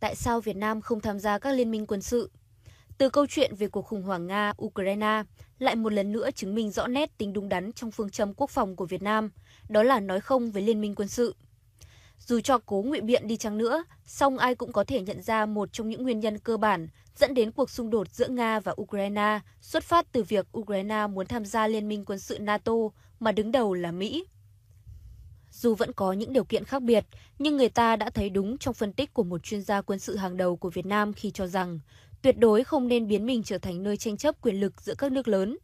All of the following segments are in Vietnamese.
tại sao Việt Nam không tham gia các liên minh quân sự. Từ câu chuyện về cuộc khủng hoảng Nga-Ukraine lại một lần nữa chứng minh rõ nét tính đúng đắn trong phương châm quốc phòng của Việt Nam, đó là nói không với liên minh quân sự. Dù cho cố ngụy biện đi chăng nữa, song ai cũng có thể nhận ra một trong những nguyên nhân cơ bản dẫn đến cuộc xung đột giữa Nga và Ukraine xuất phát từ việc Ukraine muốn tham gia liên minh quân sự NATO mà đứng đầu là Mỹ dù vẫn có những điều kiện khác biệt, nhưng người ta đã thấy đúng trong phân tích của một chuyên gia quân sự hàng đầu của Việt Nam khi cho rằng tuyệt đối không nên biến mình trở thành nơi tranh chấp quyền lực giữa các nước lớn.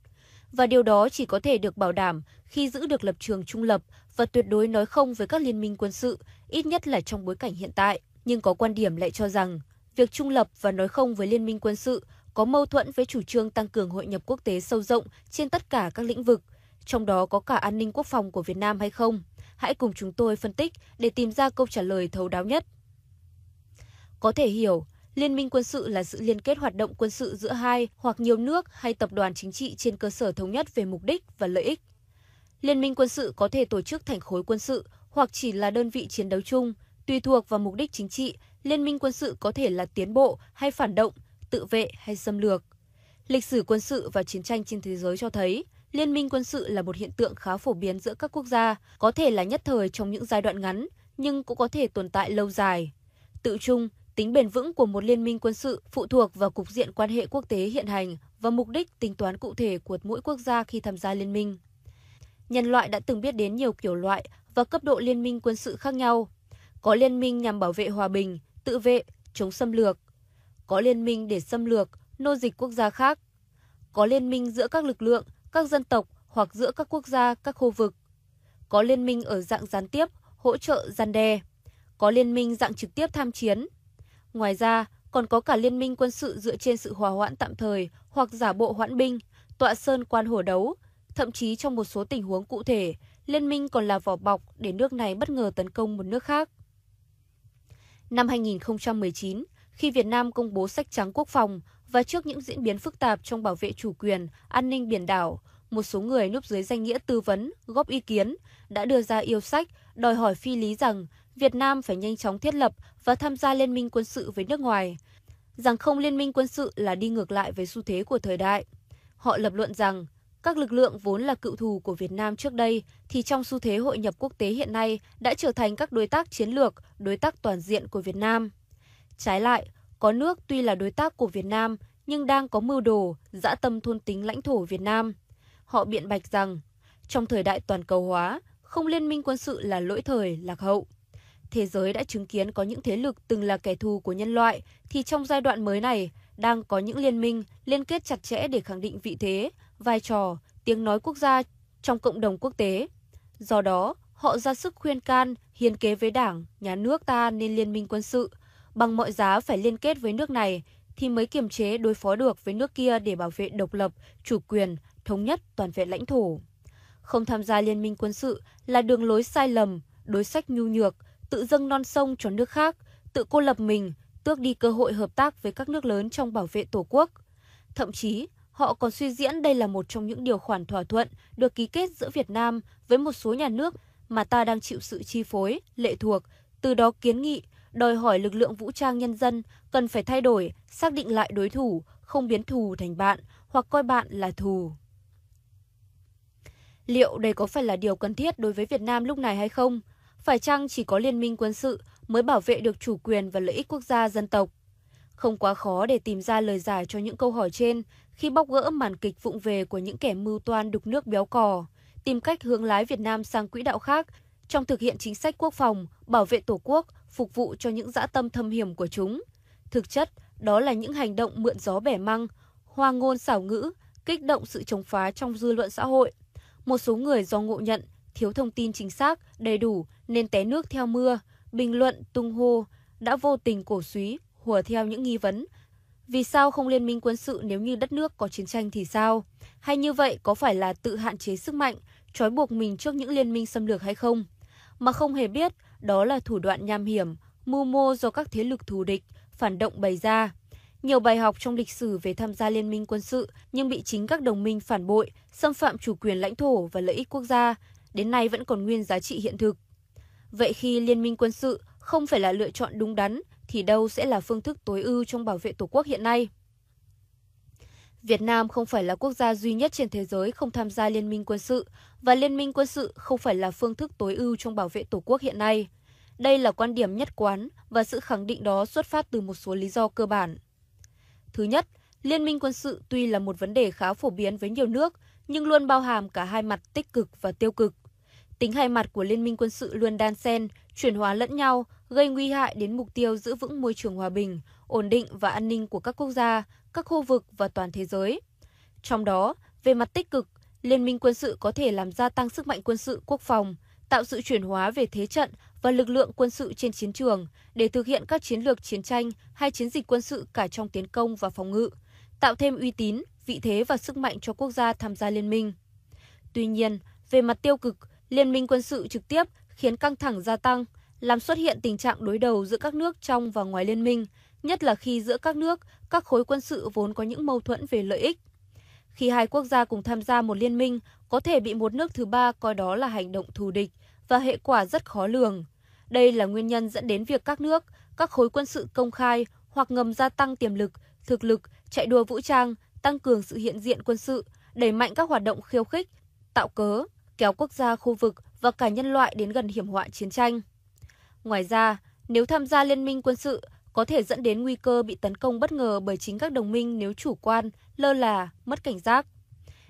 Và điều đó chỉ có thể được bảo đảm khi giữ được lập trường trung lập và tuyệt đối nói không với các liên minh quân sự, ít nhất là trong bối cảnh hiện tại. Nhưng có quan điểm lại cho rằng việc trung lập và nói không với liên minh quân sự có mâu thuẫn với chủ trương tăng cường hội nhập quốc tế sâu rộng trên tất cả các lĩnh vực, trong đó có cả an ninh quốc phòng của Việt Nam hay không hãy cùng chúng tôi phân tích để tìm ra câu trả lời thấu đáo nhất. Có thể hiểu, Liên minh quân sự là sự liên kết hoạt động quân sự giữa hai hoặc nhiều nước hay tập đoàn chính trị trên cơ sở thống nhất về mục đích và lợi ích. Liên minh quân sự có thể tổ chức thành khối quân sự hoặc chỉ là đơn vị chiến đấu chung, tùy thuộc vào mục đích chính trị, liên minh quân sự có thể là tiến bộ hay phản động, tự vệ hay xâm lược. Lịch sử quân sự và chiến tranh trên thế giới cho thấy, liên minh quân sự là một hiện tượng khá phổ biến giữa các quốc gia, có thể là nhất thời trong những giai đoạn ngắn, nhưng cũng có thể tồn tại lâu dài. Tự chung, tính bền vững của một liên minh quân sự phụ thuộc vào cục diện quan hệ quốc tế hiện hành và mục đích tính toán cụ thể của mỗi quốc gia khi tham gia liên minh. Nhân loại đã từng biết đến nhiều kiểu loại và cấp độ liên minh quân sự khác nhau. Có liên minh nhằm bảo vệ hòa bình, tự vệ, chống xâm lược. Có liên minh để xâm lược, nô dịch quốc gia khác. Có liên minh giữa các lực lượng các dân tộc hoặc giữa các quốc gia, các khu vực. Có liên minh ở dạng gián tiếp, hỗ trợ gian đe. Có liên minh dạng trực tiếp tham chiến. Ngoài ra, còn có cả liên minh quân sự dựa trên sự hòa hoãn tạm thời hoặc giả bộ hoãn binh, tọa sơn quan hổ đấu. Thậm chí trong một số tình huống cụ thể, liên minh còn là vỏ bọc để nước này bất ngờ tấn công một nước khác. Năm 2019, khi Việt Nam công bố sách trắng quốc phòng, và trước những diễn biến phức tạp trong bảo vệ chủ quyền, an ninh biển đảo, một số người núp dưới danh nghĩa tư vấn, góp ý kiến đã đưa ra yêu sách đòi hỏi phi lý rằng Việt Nam phải nhanh chóng thiết lập và tham gia liên minh quân sự với nước ngoài, rằng không liên minh quân sự là đi ngược lại với xu thế của thời đại. Họ lập luận rằng các lực lượng vốn là cựu thù của Việt Nam trước đây thì trong xu thế hội nhập quốc tế hiện nay đã trở thành các đối tác chiến lược, đối tác toàn diện của Việt Nam. Trái lại, có nước tuy là đối tác của Việt Nam nhưng đang có mưu đồ, dã tâm thôn tính lãnh thổ Việt Nam. Họ biện bạch rằng, trong thời đại toàn cầu hóa, không liên minh quân sự là lỗi thời, lạc hậu. Thế giới đã chứng kiến có những thế lực từng là kẻ thù của nhân loại, thì trong giai đoạn mới này, đang có những liên minh liên kết chặt chẽ để khẳng định vị thế, vai trò, tiếng nói quốc gia trong cộng đồng quốc tế. Do đó, họ ra sức khuyên can, hiến kế với đảng, nhà nước ta nên liên minh quân sự – bằng mọi giá phải liên kết với nước này thì mới kiềm chế đối phó được với nước kia để bảo vệ độc lập, chủ quyền, thống nhất toàn vẹn lãnh thổ. Không tham gia liên minh quân sự là đường lối sai lầm, đối sách nhu nhược, tự dâng non sông cho nước khác, tự cô lập mình, tước đi cơ hội hợp tác với các nước lớn trong bảo vệ Tổ quốc. Thậm chí, họ còn suy diễn đây là một trong những điều khoản thỏa thuận được ký kết giữa Việt Nam với một số nhà nước mà ta đang chịu sự chi phối, lệ thuộc, từ đó kiến nghị đòi hỏi lực lượng vũ trang nhân dân cần phải thay đổi, xác định lại đối thủ, không biến thù thành bạn hoặc coi bạn là thù. Liệu đây có phải là điều cần thiết đối với Việt Nam lúc này hay không? Phải chăng chỉ có liên minh quân sự mới bảo vệ được chủ quyền và lợi ích quốc gia dân tộc? Không quá khó để tìm ra lời giải cho những câu hỏi trên khi bóc gỡ màn kịch vụng về của những kẻ mưu toan đục nước béo cò, tìm cách hướng lái Việt Nam sang quỹ đạo khác – trong thực hiện chính sách quốc phòng, bảo vệ Tổ quốc, phục vụ cho những dã tâm thâm hiểm của chúng. Thực chất, đó là những hành động mượn gió bẻ măng, hoa ngôn xảo ngữ, kích động sự chống phá trong dư luận xã hội. Một số người do ngộ nhận, thiếu thông tin chính xác, đầy đủ nên té nước theo mưa, bình luận tung hô, đã vô tình cổ suý, hùa theo những nghi vấn. Vì sao không liên minh quân sự nếu như đất nước có chiến tranh thì sao? Hay như vậy có phải là tự hạn chế sức mạnh, trói buộc mình trước những liên minh xâm lược hay không? mà không hề biết đó là thủ đoạn nham hiểm, mưu mô do các thế lực thù địch, phản động bày ra. Nhiều bài học trong lịch sử về tham gia liên minh quân sự nhưng bị chính các đồng minh phản bội, xâm phạm chủ quyền lãnh thổ và lợi ích quốc gia, đến nay vẫn còn nguyên giá trị hiện thực. Vậy khi liên minh quân sự không phải là lựa chọn đúng đắn, thì đâu sẽ là phương thức tối ưu trong bảo vệ Tổ quốc hiện nay? Việt Nam không phải là quốc gia duy nhất trên thế giới không tham gia liên minh quân sự và liên minh quân sự không phải là phương thức tối ưu trong bảo vệ Tổ quốc hiện nay. Đây là quan điểm nhất quán và sự khẳng định đó xuất phát từ một số lý do cơ bản. Thứ nhất, liên minh quân sự tuy là một vấn đề khá phổ biến với nhiều nước nhưng luôn bao hàm cả hai mặt tích cực và tiêu cực. Tính hai mặt của liên minh quân sự luôn đan xen, chuyển hóa lẫn nhau, gây nguy hại đến mục tiêu giữ vững môi trường hòa bình, ổn định và an ninh của các quốc gia, các khu vực và toàn thế giới. Trong đó, về mặt tích cực, liên minh quân sự có thể làm gia tăng sức mạnh quân sự quốc phòng, tạo sự chuyển hóa về thế trận và lực lượng quân sự trên chiến trường để thực hiện các chiến lược chiến tranh hay chiến dịch quân sự cả trong tiến công và phòng ngự, tạo thêm uy tín, vị thế và sức mạnh cho quốc gia tham gia liên minh. Tuy nhiên, về mặt tiêu cực, liên minh quân sự trực tiếp khiến căng thẳng gia tăng, làm xuất hiện tình trạng đối đầu giữa các nước trong và ngoài liên minh, nhất là khi giữa các nước, các khối quân sự vốn có những mâu thuẫn về lợi ích. Khi hai quốc gia cùng tham gia một liên minh, có thể bị một nước thứ ba coi đó là hành động thù địch và hệ quả rất khó lường. Đây là nguyên nhân dẫn đến việc các nước, các khối quân sự công khai hoặc ngầm gia tăng tiềm lực, thực lực, chạy đua vũ trang, tăng cường sự hiện diện quân sự, đẩy mạnh các hoạt động khiêu khích, tạo cớ, kéo quốc gia khu vực và cả nhân loại đến gần hiểm họa chiến tranh. Ngoài ra, nếu tham gia liên minh quân sự, có thể dẫn đến nguy cơ bị tấn công bất ngờ bởi chính các đồng minh nếu chủ quan, lơ là, mất cảnh giác.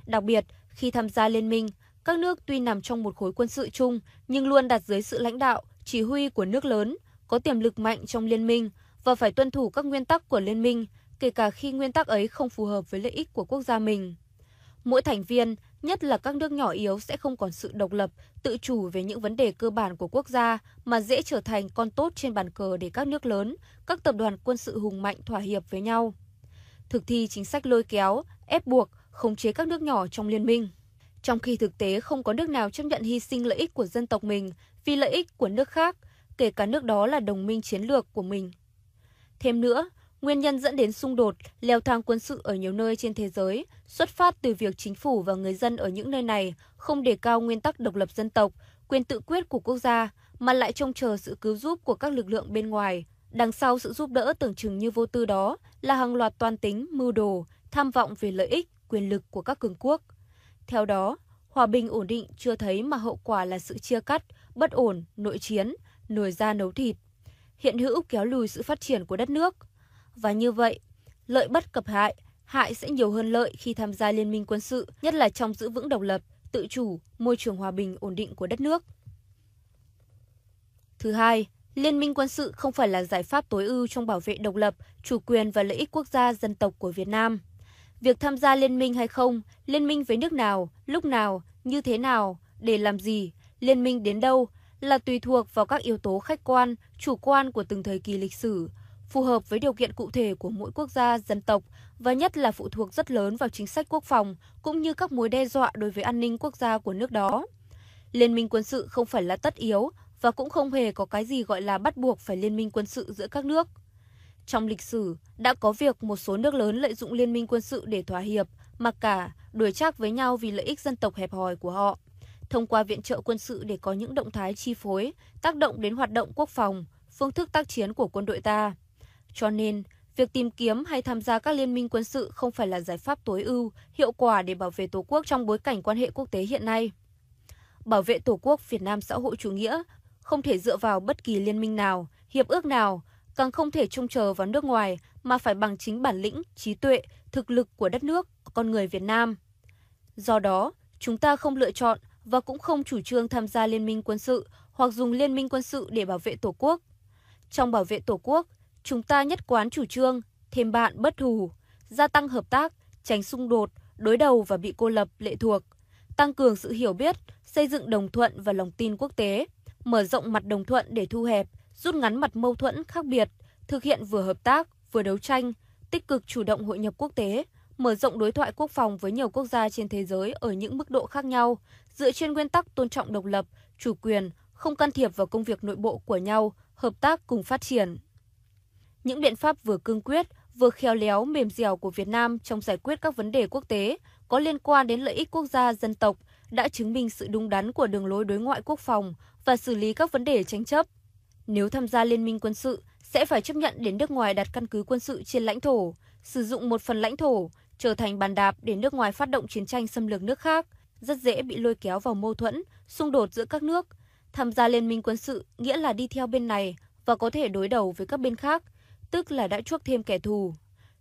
Đặc biệt, khi tham gia liên minh, các nước tuy nằm trong một khối quân sự chung nhưng luôn đặt dưới sự lãnh đạo, chỉ huy của nước lớn, có tiềm lực mạnh trong liên minh và phải tuân thủ các nguyên tắc của liên minh, kể cả khi nguyên tắc ấy không phù hợp với lợi ích của quốc gia mình. Mỗi thành viên, nhất là các nước nhỏ yếu sẽ không còn sự độc lập, tự chủ về những vấn đề cơ bản của quốc gia mà dễ trở thành con tốt trên bàn cờ để các nước lớn, các tập đoàn quân sự hùng mạnh thỏa hiệp với nhau. Thực thi chính sách lôi kéo, ép buộc, khống chế các nước nhỏ trong liên minh. Trong khi thực tế không có nước nào chấp nhận hy sinh lợi ích của dân tộc mình vì lợi ích của nước khác, kể cả nước đó là đồng minh chiến lược của mình. Thêm nữa, Nguyên nhân dẫn đến xung đột, leo thang quân sự ở nhiều nơi trên thế giới xuất phát từ việc chính phủ và người dân ở những nơi này không đề cao nguyên tắc độc lập dân tộc, quyền tự quyết của quốc gia mà lại trông chờ sự cứu giúp của các lực lượng bên ngoài. Đằng sau sự giúp đỡ tưởng chừng như vô tư đó là hàng loạt toan tính, mưu đồ, tham vọng về lợi ích, quyền lực của các cường quốc. Theo đó, hòa bình ổn định chưa thấy mà hậu quả là sự chia cắt, bất ổn, nội chiến, nổi da nấu thịt. Hiện hữu kéo lùi sự phát triển của đất nước, và như vậy, lợi bất cập hại, hại sẽ nhiều hơn lợi khi tham gia liên minh quân sự, nhất là trong giữ vững độc lập, tự chủ, môi trường hòa bình ổn định của đất nước. Thứ hai, liên minh quân sự không phải là giải pháp tối ưu trong bảo vệ độc lập, chủ quyền và lợi ích quốc gia dân tộc của Việt Nam. Việc tham gia liên minh hay không, liên minh với nước nào, lúc nào, như thế nào, để làm gì, liên minh đến đâu là tùy thuộc vào các yếu tố khách quan, chủ quan của từng thời kỳ lịch sử, phù hợp với điều kiện cụ thể của mỗi quốc gia, dân tộc và nhất là phụ thuộc rất lớn vào chính sách quốc phòng cũng như các mối đe dọa đối với an ninh quốc gia của nước đó. Liên minh quân sự không phải là tất yếu và cũng không hề có cái gì gọi là bắt buộc phải liên minh quân sự giữa các nước. Trong lịch sử, đã có việc một số nước lớn lợi dụng liên minh quân sự để thỏa hiệp, mặc cả đuổi trác với nhau vì lợi ích dân tộc hẹp hòi của họ, thông qua viện trợ quân sự để có những động thái chi phối, tác động đến hoạt động quốc phòng, phương thức tác chiến của quân đội ta. Cho nên, việc tìm kiếm hay tham gia các liên minh quân sự không phải là giải pháp tối ưu, hiệu quả để bảo vệ Tổ quốc trong bối cảnh quan hệ quốc tế hiện nay. Bảo vệ Tổ quốc Việt Nam xã hội chủ nghĩa không thể dựa vào bất kỳ liên minh nào, hiệp ước nào, càng không thể trông chờ vào nước ngoài mà phải bằng chính bản lĩnh, trí tuệ, thực lực của đất nước, con người Việt Nam. Do đó, chúng ta không lựa chọn và cũng không chủ trương tham gia liên minh quân sự hoặc dùng liên minh quân sự để bảo vệ Tổ quốc. Trong bảo vệ Tổ quốc, Chúng ta nhất quán chủ trương thêm bạn bất thù, gia tăng hợp tác, tránh xung đột, đối đầu và bị cô lập lệ thuộc, tăng cường sự hiểu biết, xây dựng đồng thuận và lòng tin quốc tế, mở rộng mặt đồng thuận để thu hẹp, rút ngắn mặt mâu thuẫn khác biệt, thực hiện vừa hợp tác, vừa đấu tranh, tích cực chủ động hội nhập quốc tế, mở rộng đối thoại quốc phòng với nhiều quốc gia trên thế giới ở những mức độ khác nhau, dựa trên nguyên tắc tôn trọng độc lập, chủ quyền, không can thiệp vào công việc nội bộ của nhau, hợp tác cùng phát triển. Những biện pháp vừa cương quyết, vừa khéo léo mềm dẻo của Việt Nam trong giải quyết các vấn đề quốc tế có liên quan đến lợi ích quốc gia dân tộc đã chứng minh sự đúng đắn của đường lối đối ngoại quốc phòng và xử lý các vấn đề tranh chấp. Nếu tham gia liên minh quân sự, sẽ phải chấp nhận để nước ngoài đặt căn cứ quân sự trên lãnh thổ, sử dụng một phần lãnh thổ trở thành bàn đạp để nước ngoài phát động chiến tranh xâm lược nước khác, rất dễ bị lôi kéo vào mâu thuẫn, xung đột giữa các nước. Tham gia liên minh quân sự nghĩa là đi theo bên này và có thể đối đầu với các bên khác – tức là đã chuốc thêm kẻ thù.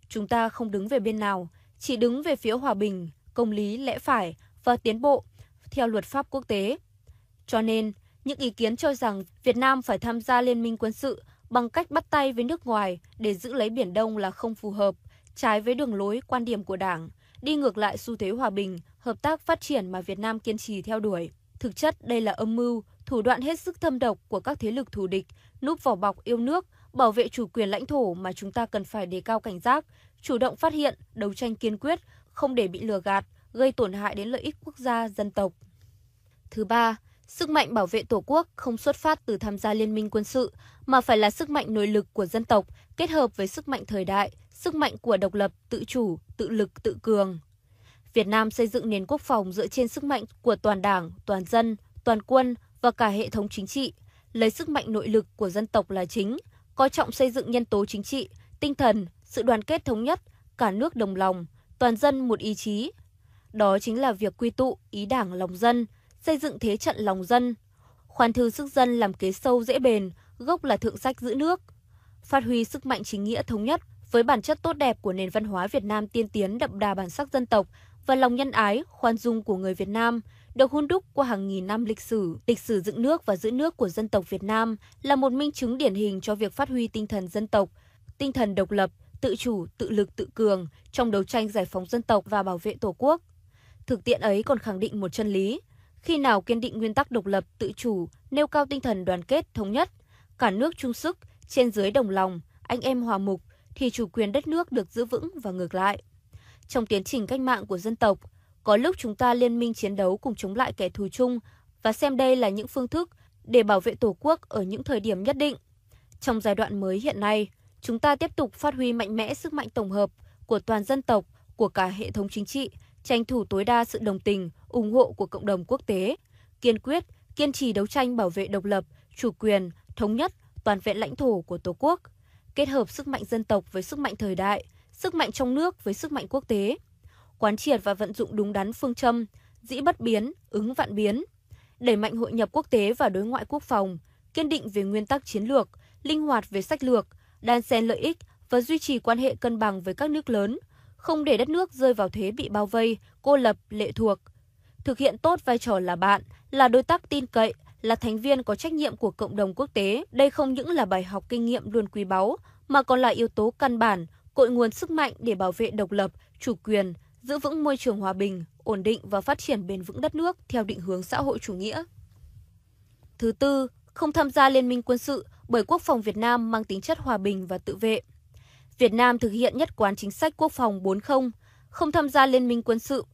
Chúng ta không đứng về bên nào, chỉ đứng về phía hòa bình, công lý, lẽ phải và tiến bộ theo luật pháp quốc tế. Cho nên, những ý kiến cho rằng Việt Nam phải tham gia liên minh quân sự bằng cách bắt tay với nước ngoài để giữ lấy Biển Đông là không phù hợp, trái với đường lối quan điểm của Đảng, đi ngược lại xu thế hòa bình, hợp tác phát triển mà Việt Nam kiên trì theo đuổi. Thực chất đây là âm mưu, thủ đoạn hết sức thâm độc của các thế lực thù địch, núp vỏ bọc yêu nước bảo vệ chủ quyền lãnh thổ mà chúng ta cần phải đề cao cảnh giác, chủ động phát hiện, đấu tranh kiên quyết, không để bị lừa gạt, gây tổn hại đến lợi ích quốc gia, dân tộc. Thứ ba, sức mạnh bảo vệ Tổ quốc không xuất phát từ tham gia liên minh quân sự mà phải là sức mạnh nội lực của dân tộc kết hợp với sức mạnh thời đại, sức mạnh của độc lập, tự chủ, tự lực, tự cường. Việt Nam xây dựng nền quốc phòng dựa trên sức mạnh của toàn đảng, toàn dân, toàn quân và cả hệ thống chính trị, lấy sức mạnh nội lực của dân tộc là chính – coi trọng xây dựng nhân tố chính trị, tinh thần, sự đoàn kết thống nhất, cả nước đồng lòng, toàn dân một ý chí. Đó chính là việc quy tụ ý đảng lòng dân, xây dựng thế trận lòng dân, khoan thư sức dân làm kế sâu dễ bền, gốc là thượng sách giữ nước, phát huy sức mạnh chính nghĩa thống nhất với bản chất tốt đẹp của nền văn hóa Việt Nam tiên tiến đậm đà bản sắc dân tộc và lòng nhân ái, khoan dung của người Việt Nam, được hun đúc qua hàng nghìn năm lịch sử. Lịch sử dựng nước và giữ nước của dân tộc Việt Nam là một minh chứng điển hình cho việc phát huy tinh thần dân tộc, tinh thần độc lập, tự chủ, tự lực, tự cường trong đấu tranh giải phóng dân tộc và bảo vệ Tổ quốc. Thực tiễn ấy còn khẳng định một chân lý, khi nào kiên định nguyên tắc độc lập, tự chủ, nêu cao tinh thần đoàn kết, thống nhất, cả nước chung sức, trên dưới đồng lòng, anh em hòa mục, thì chủ quyền đất nước được giữ vững và ngược lại. Trong tiến trình cách mạng của dân tộc, có lúc chúng ta liên minh chiến đấu cùng chống lại kẻ thù chung và xem đây là những phương thức để bảo vệ Tổ quốc ở những thời điểm nhất định. Trong giai đoạn mới hiện nay, chúng ta tiếp tục phát huy mạnh mẽ sức mạnh tổng hợp của toàn dân tộc, của cả hệ thống chính trị, tranh thủ tối đa sự đồng tình, ủng hộ của cộng đồng quốc tế, kiên quyết, kiên trì đấu tranh bảo vệ độc lập, chủ quyền, thống nhất, toàn vẹn lãnh thổ của Tổ quốc, kết hợp sức mạnh dân tộc với sức mạnh thời đại, sức mạnh trong nước với sức mạnh quốc tế, quán triệt và vận dụng đúng đắn phương châm dĩ bất biến, ứng vạn biến, đẩy mạnh hội nhập quốc tế và đối ngoại quốc phòng, kiên định về nguyên tắc chiến lược, linh hoạt về sách lược, đan xen lợi ích và duy trì quan hệ cân bằng với các nước lớn, không để đất nước rơi vào thế bị bao vây, cô lập, lệ thuộc. Thực hiện tốt vai trò là bạn, là đối tác tin cậy, là thành viên có trách nhiệm của cộng đồng quốc tế, đây không những là bài học kinh nghiệm luôn quý báu, mà còn là yếu tố căn bản, cội nguồn sức mạnh để bảo vệ độc lập, chủ quyền, giữ vững môi trường hòa bình, ổn định và phát triển bền vững đất nước theo định hướng xã hội chủ nghĩa. Thứ tư, không tham gia liên minh quân sự bởi quốc phòng Việt Nam mang tính chất hòa bình và tự vệ. Việt Nam thực hiện nhất quán chính sách quốc phòng 40, không tham gia liên minh quân sự,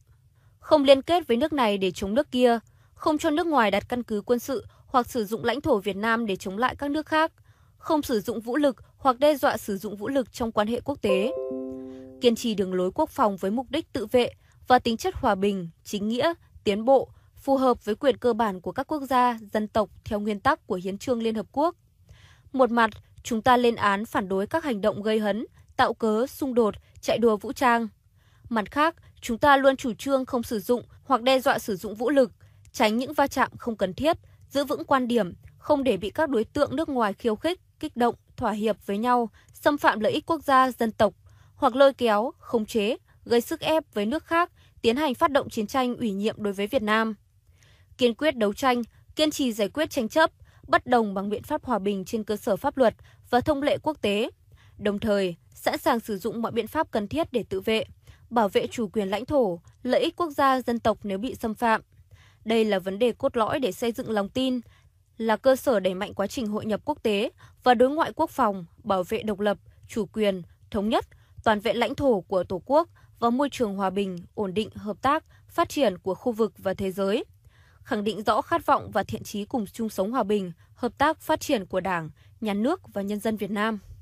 không liên kết với nước này để chống nước kia, không cho nước ngoài đặt căn cứ quân sự hoặc sử dụng lãnh thổ Việt Nam để chống lại các nước khác, không sử dụng vũ lực hoặc đe dọa sử dụng vũ lực trong quan hệ quốc tế kiên trì đường lối quốc phòng với mục đích tự vệ và tính chất hòa bình, chính nghĩa, tiến bộ, phù hợp với quyền cơ bản của các quốc gia, dân tộc theo nguyên tắc của Hiến trương Liên Hợp Quốc. Một mặt, chúng ta lên án phản đối các hành động gây hấn, tạo cớ, xung đột, chạy đua vũ trang. Mặt khác, chúng ta luôn chủ trương không sử dụng hoặc đe dọa sử dụng vũ lực, tránh những va chạm không cần thiết, giữ vững quan điểm, không để bị các đối tượng nước ngoài khiêu khích, kích động, thỏa hiệp với nhau, xâm phạm lợi ích quốc gia, dân tộc, hoặc lôi kéo, khống chế, gây sức ép với nước khác tiến hành phát động chiến tranh ủy nhiệm đối với Việt Nam. Kiên quyết đấu tranh, kiên trì giải quyết tranh chấp, bất đồng bằng biện pháp hòa bình trên cơ sở pháp luật và thông lệ quốc tế, đồng thời sẵn sàng sử dụng mọi biện pháp cần thiết để tự vệ, bảo vệ chủ quyền lãnh thổ, lợi ích quốc gia dân tộc nếu bị xâm phạm. Đây là vấn đề cốt lõi để xây dựng lòng tin, là cơ sở đẩy mạnh quá trình hội nhập quốc tế và đối ngoại quốc phòng, bảo vệ độc lập, chủ quyền, thống nhất – toàn vẹn lãnh thổ của Tổ quốc và môi trường hòa bình, ổn định, hợp tác, phát triển của khu vực và thế giới. Khẳng định rõ khát vọng và thiện chí cùng chung sống hòa bình, hợp tác, phát triển của Đảng, Nhà nước và nhân dân Việt Nam.